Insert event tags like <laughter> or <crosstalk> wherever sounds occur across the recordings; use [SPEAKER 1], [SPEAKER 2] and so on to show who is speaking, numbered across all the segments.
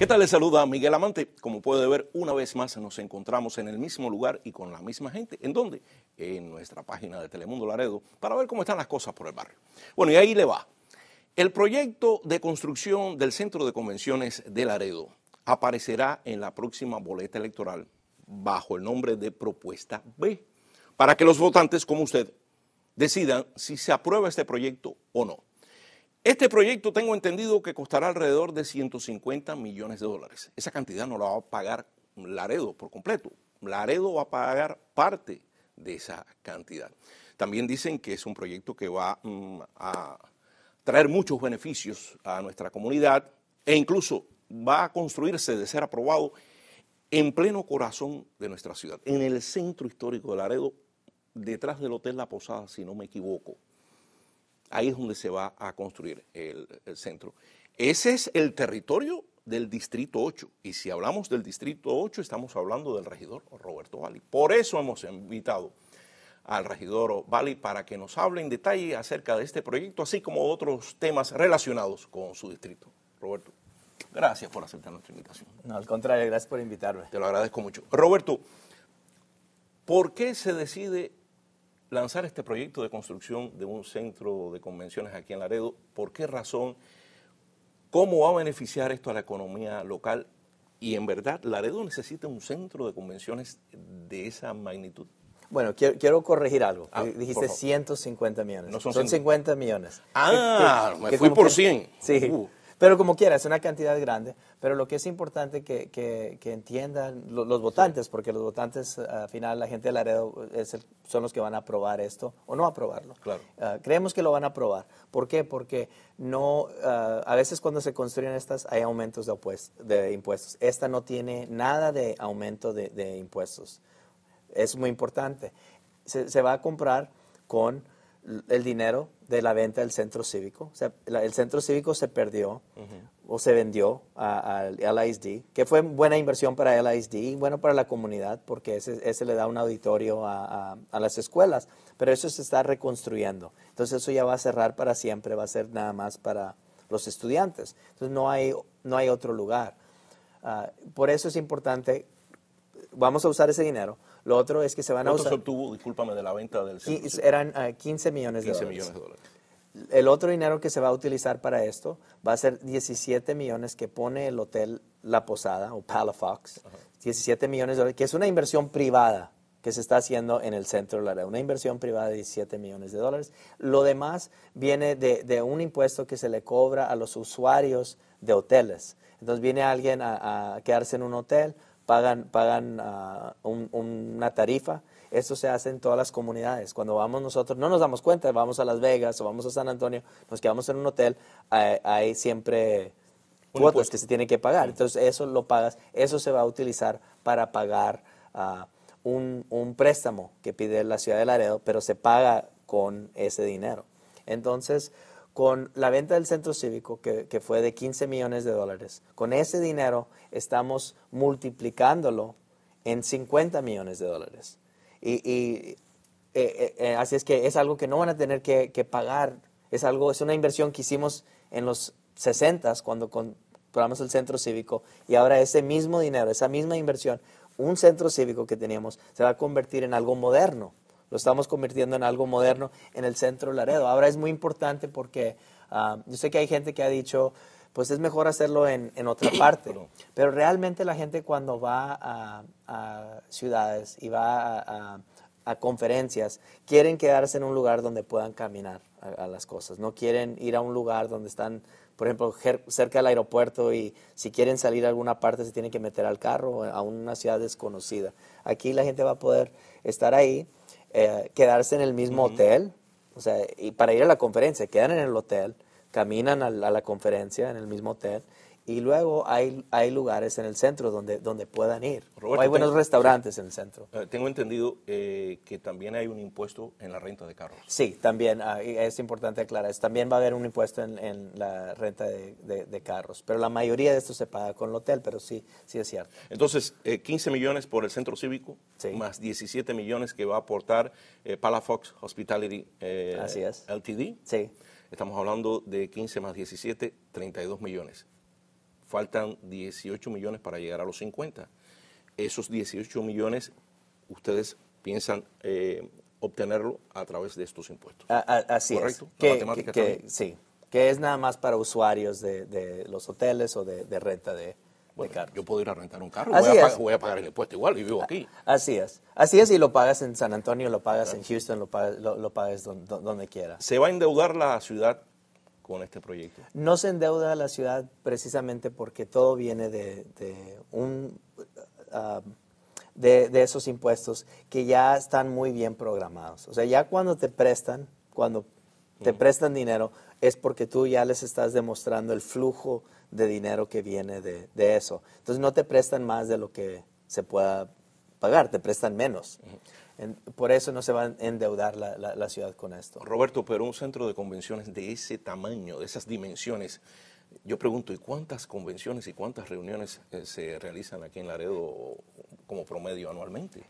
[SPEAKER 1] ¿Qué tal? Les saluda Miguel Amante. Como puede ver, una vez más nos encontramos en el mismo lugar y con la misma gente. ¿En dónde? En nuestra página de Telemundo Laredo para ver cómo están las cosas por el barrio. Bueno, y ahí le va. El proyecto de construcción del Centro de Convenciones de Laredo aparecerá en la próxima boleta electoral bajo el nombre de Propuesta B, para que los votantes como usted decidan si se aprueba este proyecto o no. Este proyecto tengo entendido que costará alrededor de 150 millones de dólares. Esa cantidad no la va a pagar Laredo por completo. Laredo va a pagar parte de esa cantidad. También dicen que es un proyecto que va mm, a traer muchos beneficios a nuestra comunidad e incluso va a construirse de ser aprobado en pleno corazón de nuestra ciudad, en el centro histórico de Laredo, detrás del Hotel La Posada, si no me equivoco. Ahí es donde se va a construir el, centro. Ese es el territorio del Distrito 8. Y si hablamos del Distrito 8, estamos hablando del regidor Roberto Vali. Por eso hemos invitado al regidor Vali para que nos hable en detalle acerca de este proyecto, así como otros temas relacionados con su distrito. Roberto, gracias por aceptar nuestra invitación. No, al contrario, gracias por invitarme. Te lo agradezco mucho. Roberto, ¿por qué se decide lanzar este proyecto de construcción de un centro de convenciones aquí en Laredo? ¿Por qué razón? ¿Cómo va a beneficiar esto a la economía local? Y en verdad, Laredo necesita un centro de convenciones de esa magnitud. Bueno, quiero, corregir algo. Ah, dijiste 150 millones. No son, 50 millones. Ah, me fui por 100. Sí. Uh.
[SPEAKER 2] Pero como quiera, es una cantidad grande. Pero lo que es importante que, entiendan los, votantes, porque los votantes, al final, la gente de Laredo son los que van a aprobar esto o no aprobarlo. Claro. Ah, creemos que lo van a aprobar. ¿Por qué? Porque no, ah, a veces cuando se construyen estas hay aumentos de, impuestos. Esta no tiene nada de aumento de, impuestos. Es muy importante. se va a comprar con el dinero de la venta del centro cívico. O sea, el centro cívico se perdió o se vendió al LISD, que fue buena inversión para el LISD y bueno para la comunidad porque ese, le da un auditorio a, las escuelas, pero eso se está reconstruyendo. Entonces eso ya va a cerrar para siempre, va a ser nada más para los estudiantes. Entonces no hay, no hay otro lugar. Ah, por eso es importante, vamos a usar ese dinero, lo otro es que se van a usar...
[SPEAKER 1] obtuvo, discúlpame, de la venta del...
[SPEAKER 2] Eran 15 ah, millones de dólares. El otro dinero que se va a utilizar para esto va a ser 17 millones que pone el hotel La Posada o Palafox. 17 millones de dólares, que es una inversión privada que se está haciendo en el centro de la red, una inversión privada de 17 millones de dólares. Lo demás viene de, un impuesto que se le cobra a los usuarios de hoteles. Entonces viene alguien a quedarse en un hotel, pagan, ah, una tarifa. eso se hace en todas las comunidades. Cuando vamos nosotros, no nos damos cuenta, vamos a Las Vegas o vamos a San Antonio, nos quedamos en un hotel, hay, siempre cuotas que se tienen que pagar. Entonces, eso lo pagas, eso se va a utilizar para pagar ah, un, un, préstamo que pide la ciudad de Laredo, pero se paga con ese dinero. Entonces, con la venta del centro cívico, que, fue de 15 millones de dólares, con ese dinero estamos multiplicándolo en 50 millones de dólares. Y, eh, eh, eh, así es que es algo que no van a tener que, pagar. Es es una inversión que hicimos en los 60 cuando compramos el centro cívico y ahora ese mismo dinero, esa misma inversión, un centro cívico que teníamos se va a convertir en algo moderno lo estamos convirtiendo en algo moderno en el centro Laredo. Ahora es muy importante porque ah, yo sé que hay gente que ha dicho, pues es mejor hacerlo en, otra <coughs> parte, pero realmente la gente cuando va a, ciudades y va a, conferencias, quieren quedarse en un lugar donde puedan caminar a las cosas, no quieren ir a un lugar donde están por ejemplo, cerca del aeropuerto y si quieren salir a alguna parte se tienen que meter al carro a una ciudad desconocida. Aquí la gente va a poder estar ahí eh, quedarse en el mismo hotel, o sea, y para ir a la conferencia, quedan en el hotel, caminan a la conferencia en el mismo hotel y luego hay, hay lugares en el centro donde, donde puedan ir. hay buenos restaurantes en el centro.
[SPEAKER 1] Eh, tengo entendido eh, que también hay un impuesto en la renta de carros. Sí, también ah, es importante aclarar. También va a haber un impuesto en, la
[SPEAKER 2] renta de,
[SPEAKER 1] de, carros. Pero la mayoría de esto se paga con el hotel, pero sí, sí es cierto. Entonces, 15 eh, millones por el centro cívico, más 17 millones que va a aportar Palafox Hospitality LTD. Sí. Estamos hablando de 15 más 17, 32 millones faltan 18 millones para llegar a los 50. Esos 18 millones ustedes piensan eh, obtenerlo a través de estos impuestos.
[SPEAKER 2] así es. ¿Correcto? que,
[SPEAKER 1] sí, que es nada más para
[SPEAKER 2] usuarios de, los hoteles o de, renta de, carros. Yo puedo ir a rentar un carro, voy
[SPEAKER 1] a, pagar, el impuesto igual y vivo aquí. Así es.
[SPEAKER 2] Así es, y lo pagas en San Antonio, lo pagas en Houston, lo pagas,
[SPEAKER 1] lo, donde, donde quiera. ¿Se va a endeudar la ciudad este proyecto?
[SPEAKER 2] No se endeuda la ciudad precisamente porque todo viene de, un, ah, de, esos impuestos que ya están muy bien programados. O sea, ya cuando te prestan, cuando te prestan dinero, es porque tú ya les estás demostrando el flujo de dinero que viene de, eso. Entonces no te prestan más de lo que
[SPEAKER 1] se pueda pagar, te prestan menos por eso no se va a endeudar la, la, ciudad con esto. Roberto, pero un centro de convenciones de ese tamaño, de esas dimensiones, yo pregunto, ¿y cuántas convenciones y cuántas reuniones eh, se realizan aquí en Laredo como promedio anualmente?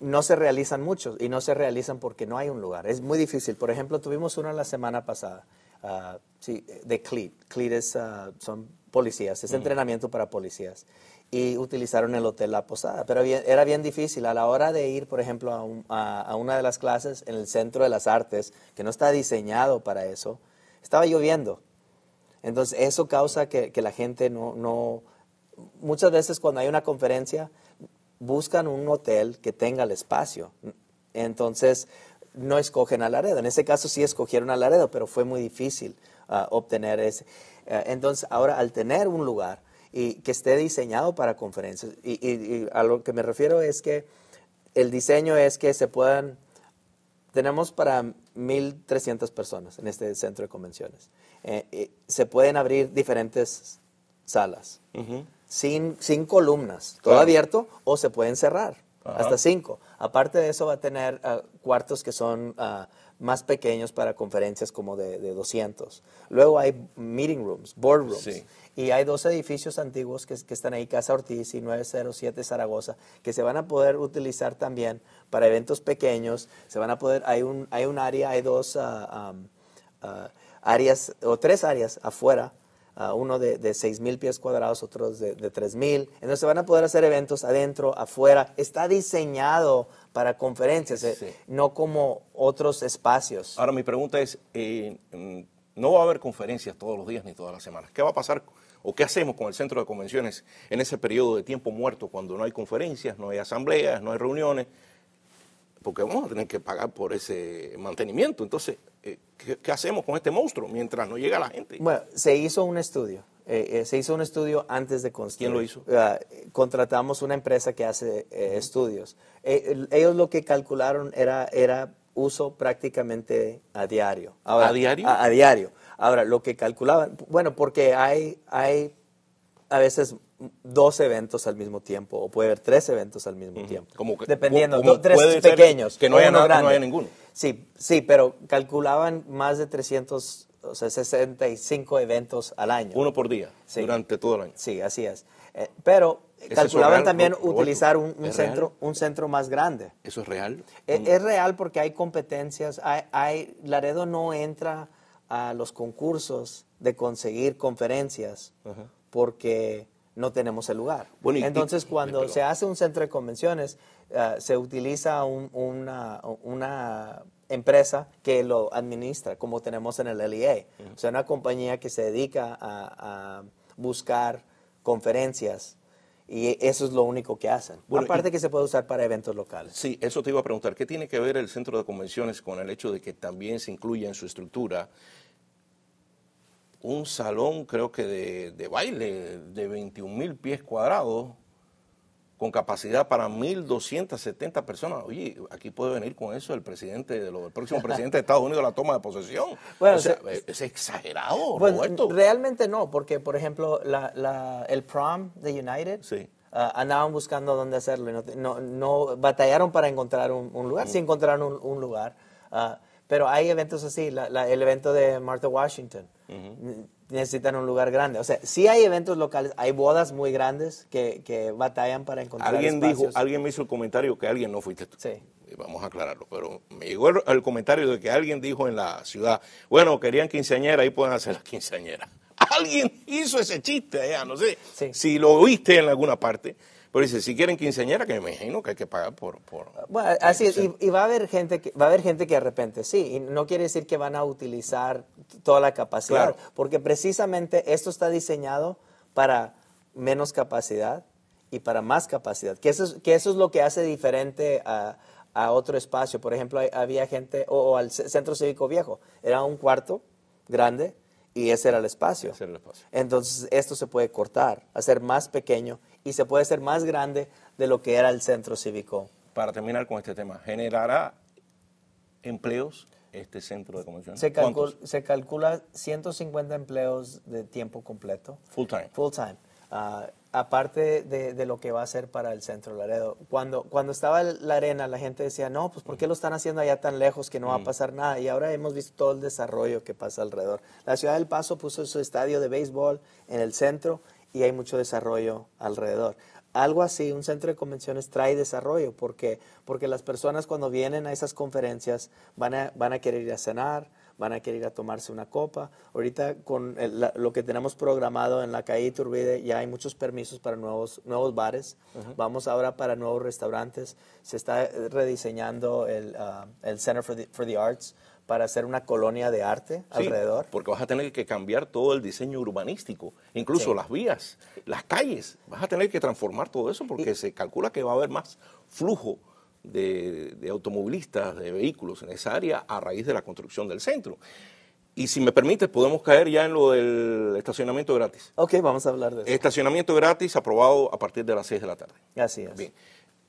[SPEAKER 2] no se realizan muchos y no se realizan porque no hay un lugar. Es muy difícil. Por ejemplo, tuvimos una la semana pasada. Ah, de CLEAT. CLEAT es, ah, son policías, es entrenamiento para policías y utilizaron el hotel La Posada. Pero era bien difícil a la hora de ir, por ejemplo, a, una de las clases en el Centro de las Artes, que no está diseñado para eso, estaba lloviendo. Entonces eso causa que, la gente no, Muchas veces cuando hay una conferencia, buscan un hotel que tenga el espacio. Entonces no escogen a Laredo. En ese caso sí escogieron a Laredo, pero fue muy difícil ah, obtener ese. Ah, entonces ahora al tener un lugar, y que esté diseñado para conferencias. Y, y, a lo que me refiero es que el diseño es que se puedan, tenemos para 1.300 personas en este centro de convenciones. Eh, se pueden abrir diferentes salas, sin, sin columnas, todo abierto o se pueden cerrar hasta cinco. Aparte de eso va a tener ah, cuartos que son ah, más pequeños para conferencias como de, 200. Luego hay meeting rooms, board rooms. Y hay dos edificios antiguos que, están ahí, Casa Ortiz y 907 Zaragoza, que se van a poder utilizar también para eventos pequeños. Se van a poder, hay un, hay un área, hay dos ah, áreas o tres áreas afuera uno de, de 6.000 pies cuadrados, otro de, de 3.000. Entonces van a poder hacer eventos adentro, afuera. Está diseñado para conferencias, eh, no como
[SPEAKER 1] otros espacios. Ahora mi pregunta es, eh, mm, no va a haber conferencias todos los días ni todas las semanas. ¿Qué va a pasar o qué hacemos con el centro de convenciones en ese periodo de tiempo muerto cuando no hay conferencias, no hay asambleas, no hay reuniones? porque vamos a tener que pagar por ese mantenimiento. Entonces, eh, ¿qué, hacemos con este monstruo mientras no llega la gente? Bueno, se
[SPEAKER 2] hizo un estudio. Eh, eh,
[SPEAKER 1] se hizo un estudio antes de construir. ¿Quién lo hizo? Ah, contratamos una
[SPEAKER 2] empresa que hace estudios. ellos lo que calcularon era, era uso prácticamente a diario. ¿A diario? A, diario. Ahora, lo que calculaban, bueno, porque hay, hay a veces dos eventos al mismo tiempo o puede haber tres eventos al mismo tiempo. Como dependiendo, tres pequeños. Que no haya, ninguno. Sí, sí, pero calculaban más de 365 o sea, eventos al año. Uno por día, durante todo el año. Sí, así es. Eh, pero calculaban también utilizar un, centro, un centro más grande. ¿Eso es real? Eh, mm. Es, real porque hay competencias, hay, Laredo no entra a los concursos de conseguir conferencias. Ajá porque no tenemos el lugar. Entonces, cuando se hace un centro de convenciones, eh, se utiliza una, empresa que lo administra, como tenemos en el LEA. O sea, una compañía que se dedica a, buscar conferencias. Y eso es lo único que hacen. Aparte que se puede usar para eventos locales.
[SPEAKER 1] Sí, eso te iba a preguntar. ¿Qué tiene que ver el centro de convenciones con el hecho de que también se incluya en su estructura un salón, creo que de, baile, de 21 mil pies cuadrados, con capacidad para 1.270 personas. Oye, aquí puede venir con eso el presidente, de próximo <laughs> presidente de Estados Unidos a la toma de posesión. es exagerado,
[SPEAKER 2] Realmente no, porque, por ejemplo, el prom de United ah, andaban buscando dónde hacerlo no, no, batallaron para encontrar un, lugar. si Sí mm. encontraron un, lugar, ah, pero hay eventos así. el evento de Martha Washington necesitan un lugar grande. O sea, si hay eventos locales, hay bodas muy grandes que, batallan para encontrar Alguien dijo, alguien
[SPEAKER 1] me hizo el comentario que alguien no fuiste tú. Sí. Vamos a aclararlo, pero me llegó el, comentario de que alguien dijo en la ciudad, bueno, querían quinceañera, y pueden hacer las quinceañera <laughs> Alguien hizo ese chiste allá, no sé si lo oíste en alguna parte, pero dice, si quieren quinceañera, que me imagino que hay que pagar por... por
[SPEAKER 2] bueno, así es, y, va, a haber gente que, va a haber gente que de repente sí, y no quiere decir que van a utilizar toda la capacidad, porque precisamente esto está diseñado para menos capacidad y para más capacidad, que eso es, que eso es lo que hace diferente a, otro espacio. Por ejemplo, había gente, o, al centro cívico viejo, era un cuarto grande, y ese era el espacio. Ese era el espacio. Entonces, esto se puede cortar, hacer más pequeño y se puede ser más grande
[SPEAKER 1] de lo que era el centro cívico. Para terminar con este tema, ¿generará empleos este centro de convenciones? Se,
[SPEAKER 2] calcula 150 empleos de tiempo completo. Full time. Full time. Ah, aparte de, lo que va a ser para el centro Laredo. Cuando, cuando estaba la arena, la gente decía, no, pues ¿por qué mm. lo están haciendo allá tan lejos que no va a mm. pasar nada? Y ahora hemos visto todo el desarrollo que pasa alrededor. La ciudad del Paso puso su estadio de béisbol en el centro y hay mucho desarrollo alrededor. Algo así, un centro de convenciones trae desarrollo. ¿Por qué? Porque las personas cuando vienen a esas conferencias van a, van a querer ir a cenar, van a querer ir a tomarse una copa. Ahorita con lo que tenemos programado en la calle Turbide ya hay muchos permisos para nuevos, nuevos bares. Vamos ahora para nuevos restaurantes. Se está eh, rediseñando el, ah, el Center for for
[SPEAKER 1] the Arts para hacer una colonia de arte alrededor. Porque vas a tener que cambiar todo el diseño urbanístico, incluso las vías, las calles. Vas a tener que transformar todo eso porque se calcula que va a haber más flujo de, automovilistas, de vehículos en esa área a raíz de la construcción del centro. Y si me permites, podemos caer ya en lo del estacionamiento gratis. Ok, vamos a hablar de eso. Estacionamiento gratis aprobado a partir de las 6 de la tarde. Así es. Bien.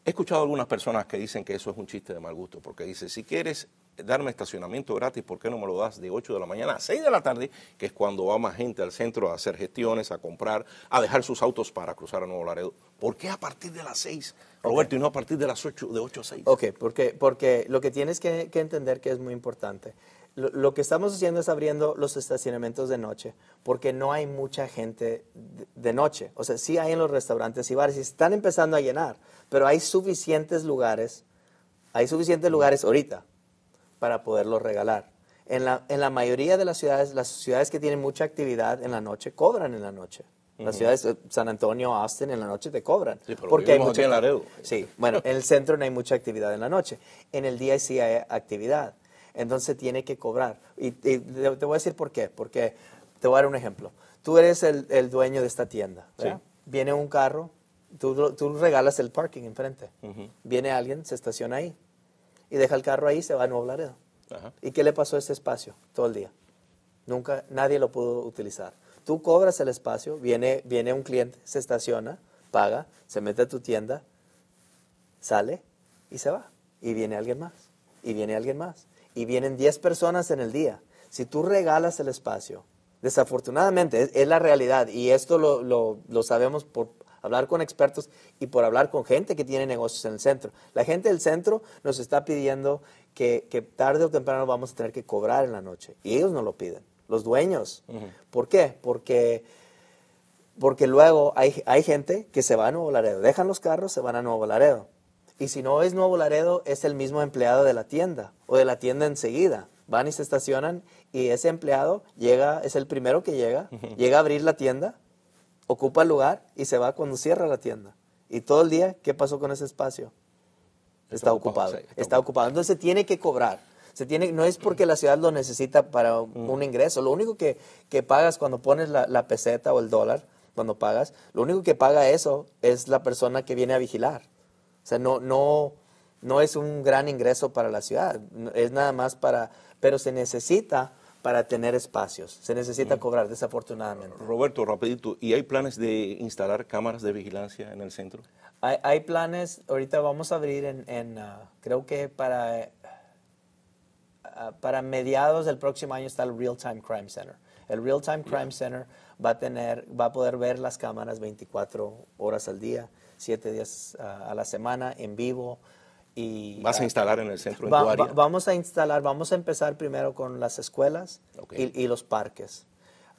[SPEAKER 1] He escuchado a algunas personas que dicen que eso es un chiste de mal gusto, porque dice, si quieres darme estacionamiento gratis, ¿por qué no me lo das de 8 de la mañana a 6 de la tarde? Que es cuando va más gente al centro a hacer gestiones, a comprar, a dejar sus autos para cruzar a Nuevo Laredo. ¿Por qué a partir de las 6, Roberto, y no a partir de las 8, de 8 a 6? Ok, porque, porque lo que tienes que, entender que
[SPEAKER 2] es muy importante. Lo, que estamos haciendo es abriendo los estacionamientos de noche, porque no hay mucha gente de, de noche. O sea, sí hay en los restaurantes y bares, y están empezando a llenar, pero hay suficientes lugares, hay suficientes mm. lugares ahorita para poderlo regalar. En la, en la, mayoría de las ciudades, las ciudades que tienen mucha actividad en la noche cobran en la noche. Las ciudades, eh, San Antonio, Austin, en la noche te cobran. porque hay mucha, en <laughs> Sí, bueno, en el centro no hay mucha actividad en la noche. En el día sí hay actividad. Entonces tiene que cobrar. Y, te, voy a decir por qué. Porque te voy a dar un ejemplo. Tú eres el, dueño de esta tienda. Viene un carro, tú, regalas el parking enfrente. Viene alguien, se estaciona ahí y deja el carro ahí y se va a Nuevo Laredo. ¿Y qué le pasó a ese espacio todo el día? Nunca nadie lo pudo utilizar. Tú cobras el espacio, viene, viene un cliente, se estaciona, paga, se mete a tu tienda, sale y se va. Y viene alguien más, y viene alguien más, y vienen 10 personas en el día. Si tú regalas el espacio, desafortunadamente es, la realidad, y esto lo, lo sabemos por, hablar con expertos y por hablar con gente que tiene negocios en el centro. La gente del centro nos está pidiendo que, tarde o temprano vamos a tener que cobrar en la noche. Y ellos no lo piden, los dueños. ¿Por qué? Porque, porque luego hay, hay gente que se va a Nuevo Laredo, dejan los carros, se van a Nuevo Laredo. Y si no es Nuevo Laredo, es el mismo empleado de la tienda o de la tienda enseguida. Van y se estacionan y ese empleado llega, es el primero que llega, llega a abrir la tienda ocupa el lugar y se va cuando cierra la tienda. Y todo el día, ¿qué pasó con ese espacio? Está, ocupado, está, ocupado. Entonces se tiene que cobrar. Se tiene, no es porque la ciudad lo necesita para mm. un ingreso. Lo único que, que pagas cuando pones la, la, peseta o el dólar, cuando pagas, lo único que paga eso es la persona que viene a vigilar. O sea, no, no, no es un gran ingreso para la ciudad. Es nada más para... Pero se necesita para tener espacios. Se necesita mm. cobrar, desafortunadamente.
[SPEAKER 1] Roberto, rapidito, ¿y hay planes de instalar cámaras de vigilancia en el centro? Hay,
[SPEAKER 2] planes, ahorita vamos a abrir en, ah, creo que para, ah, para mediados del próximo año está el Real Time Crime Center. El Real Time Crime Center va a, tener, va a poder ver las cámaras 24 horas al día, 7 días ah, a la semana, en vivo. ¿Vas a instalar en el centro? vamos a instalar, vamos a empezar primero con las escuelas y, los parques,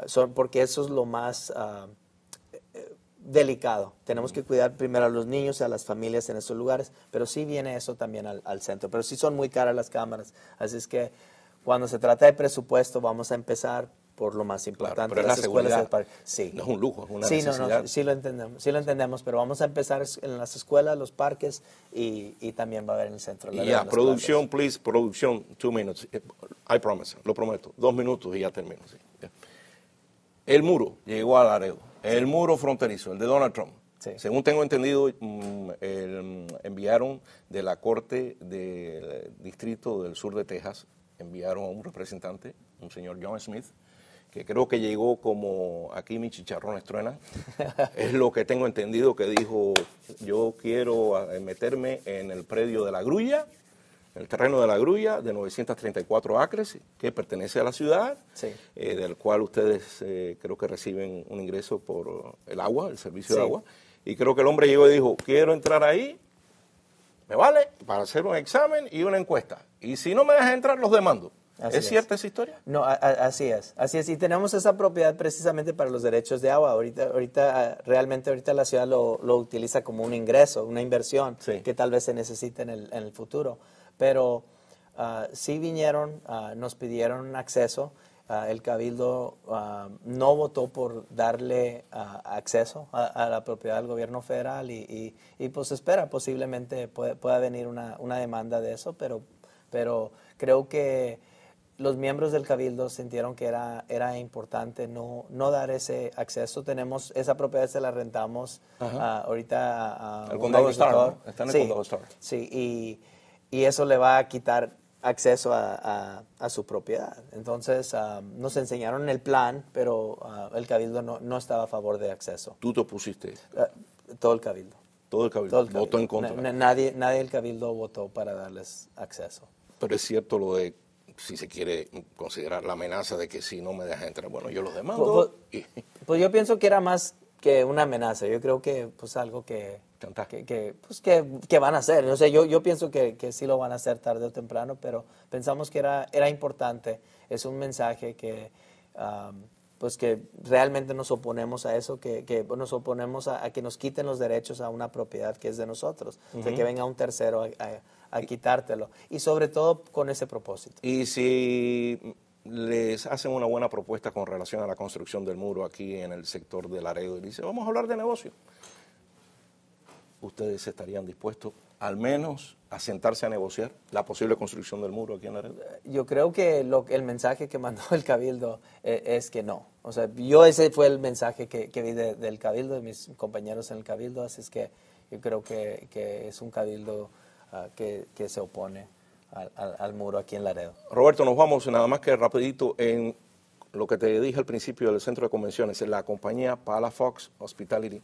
[SPEAKER 2] Son, porque eso es lo más ah, eh, delicado. Tenemos que cuidar primero a los niños y a las familias en esos lugares, pero sí viene eso también al, al centro, pero sí son muy caras las cámaras, así es que cuando se trata de presupuesto vamos a empezar por lo más importante. escuelas Sí. No es un lujo, es una sí, lo entendemos, sí lo entendemos, pero vamos a empezar en las escuelas, los parques y, también va a haber en el centro. Ya, producción,
[SPEAKER 1] please, producción, two minutes. Eh, I promise, lo prometo. Dos minutos y ya termino. El muro llegó al areo El muro fronterizo, el de Donald Trump. Según tengo entendido, mm, mm, enviaron de la Corte del Distrito del Sur de Texas, enviaron a un representante, un señor John Smith, que creo que llegó como aquí mi chicharrón estruena, <laughs> es lo que tengo entendido que dijo, yo quiero eh, meterme en el predio de la grulla, el terreno de la grulla de 934 acres que pertenece a la ciudad, eh, del cual ustedes eh, creo que reciben un ingreso por el agua, el servicio de agua, y creo que el hombre llegó y dijo, quiero entrar ahí, me vale, para hacer un examen y una encuesta, y si no me dejan entrar los demando. ¿Es, cierta esa historia? No, así es, así es. Y tenemos esa propiedad precisamente para
[SPEAKER 2] los derechos de agua. Ahorita, ahorita ah, realmente ahorita la ciudad lo, utiliza como un ingreso, una inversión que tal vez se necesite en el, en el futuro. Pero uh, sí vinieron, ah, nos pidieron acceso. el cabildo no votó por darle acceso a, la propiedad del gobierno federal y, y, pues espera, posiblemente puede, pueda venir una, una demanda de eso, pero, pero creo que los miembros del cabildo sintieron que era, era importante no, no dar ese acceso. Tenemos esa propiedad, se la rentamos ah, ahorita al el condado Star, ¿no? Está en el sí, Sí, y, y, eso le va a quitar acceso a, a, su propiedad. Entonces, ah, nos enseñaron el plan, pero ah, el cabildo no, no, estaba a favor de acceso.
[SPEAKER 1] ¿Tú te opusiste? todo el cabildo. Todo el cabildo. Votó en contra.
[SPEAKER 2] nadie, nadie del cabildo votó para darles acceso.
[SPEAKER 1] Pero es cierto lo de si se quiere considerar la amenaza de que si no me deja entrar, bueno, yo los demando. Pues, pues,
[SPEAKER 2] pues yo pienso que era más que una amenaza, yo creo que pues algo que... Que, que, pues que, que, van a hacer. no sé yo, yo pienso que, que, sí lo van a hacer tarde o temprano, pero pensamos que era, era importante. Es un mensaje que, pues que realmente nos oponemos a eso, que, nos oponemos a, que nos quiten los derechos a una propiedad que es de nosotros, de que venga un tercero a, quitártelo, y sobre todo con ese propósito.
[SPEAKER 1] Y si les hacen una buena propuesta con relación a la construcción del muro aquí en el sector de Laredo y dicen, vamos a hablar de negocio, ustedes estarían dispuestos al menos a sentarse a negociar la posible construcción del muro aquí en Laredo?
[SPEAKER 2] Yo creo que el mensaje que mandó el Cabildo eh, es que no. O sea, yo ese fue el mensaje que, vi del Cabildo, de mis compañeros en el Cabildo, así es que yo creo que, es un Cabildo ah, que, se opone al, muro aquí en Laredo.
[SPEAKER 1] Roberto, nos vamos nada más que rapidito en lo que te dije al principio del centro de convenciones, la compañía Palafox Hospitality,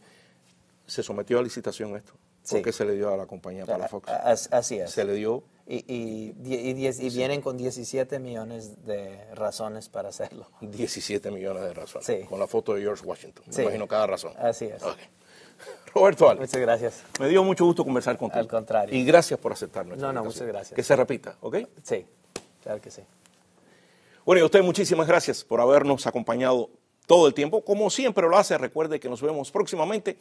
[SPEAKER 1] ¿se sometió a licitación esto? porque qué se le dio a la compañía para Fox. Así es. Se le dio. Y, vienen con 17
[SPEAKER 2] millones de razones para hacerlo.
[SPEAKER 1] 17 millones de razones. Sí. Con la foto de George Washington. Me imagino cada razón. Así es. <laughs> Roberto Alves. Muchas gracias. Me dio mucho gusto conversar contigo. Al contrario. Y gracias por aceptarnos. No, no, muchas gracias. Que se repita, ¿ok? Sí, claro que sí. Bueno, y a usted muchísimas gracias por habernos acompañado todo el tiempo. Como siempre lo hace, recuerde que nos vemos próximamente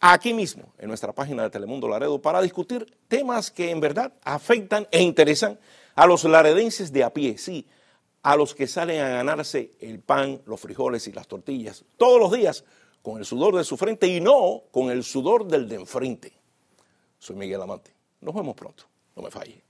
[SPEAKER 1] aquí mismo, en nuestra página de Telemundo Laredo, para discutir temas que en verdad afectan e interesan a los laredenses de a pie, sí, a los que salen a ganarse el pan, los frijoles y las tortillas todos los días con el sudor de su frente y no con el sudor del de enfrente. Soy Miguel Amante. Nos vemos pronto. No me falle.